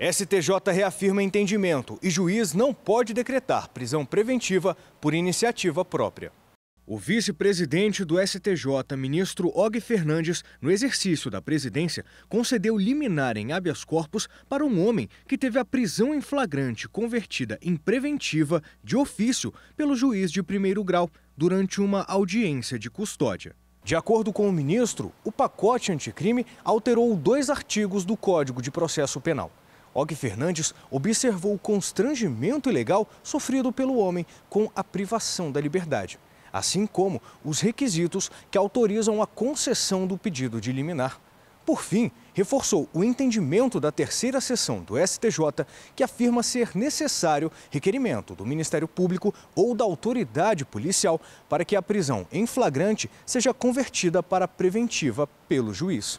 STJ reafirma entendimento e juiz não pode decretar prisão preventiva por iniciativa própria. O vice-presidente do STJ, ministro Og Fernandes, no exercício da presidência, concedeu liminar em habeas corpus para um homem que teve a prisão em flagrante convertida em preventiva de ofício pelo juiz de primeiro grau durante uma audiência de custódia. De acordo com o ministro, o pacote anticrime alterou dois artigos do Código de Processo Penal. Og Fernandes observou o constrangimento ilegal sofrido pelo homem com a privação da liberdade, assim como os requisitos que autorizam a concessão do pedido de liminar. Por fim, reforçou o entendimento da terceira sessão do STJ, que afirma ser necessário requerimento do Ministério Público ou da autoridade policial para que a prisão em flagrante seja convertida para preventiva pelo juiz.